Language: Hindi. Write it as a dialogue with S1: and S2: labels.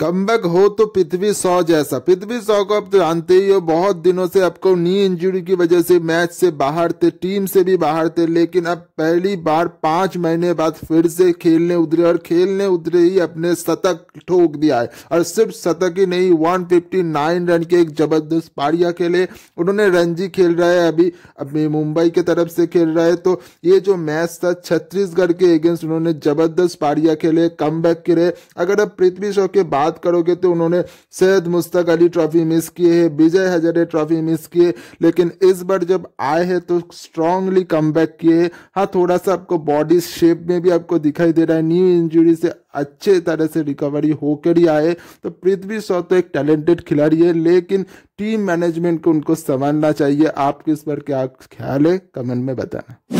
S1: कमबक हो तो पृथ्वी सौ जैसा पृथ्वी सौ को आप तो जानते ही हो बहुत दिनों से आपको नी इंजरी की वजह से मैच से बाहर थे टीम से भी बाहर थे लेकिन अब पहली बार पांच महीने बाद फिर से खेलने उतरे और खेलने उतरे ही अपने शतक ठोक दिया है और सिर्फ शतक ही नहीं 159 रन के एक जबरदस्त पारिया खेले उन्होंने रणजी खेल रहे है अभी अपनी मुंबई की तरफ से खेल रहे तो ये जो मैच था छत्तीसगढ़ के अगेंस्ट उन्होंने जबरदस्त पारिया खेले कम बैक अगर आप पृथ्वी शॉ के बाद बात करोगे तो उन्होंने सैयद मुश्ताक अली ट्रॉफी मिस किए है विजय हजारे ट्रॉफी मिस किए लेकिन इस बार जब आए हैं तो स्ट्रांगली कम किए हाँ थोड़ा सा आपको बॉडी शेप में भी आपको दिखाई दे रहा है न्यू इंजुरी से अच्छे तरह से रिकवरी होकर ही आए तो पृथ्वी शॉ तो एक टैलेंटेड खिलाड़ी है लेकिन टीम मैनेजमेंट को उनको संभालना चाहिए आपके इस पर क्या ख्याल है कमेंट में बताना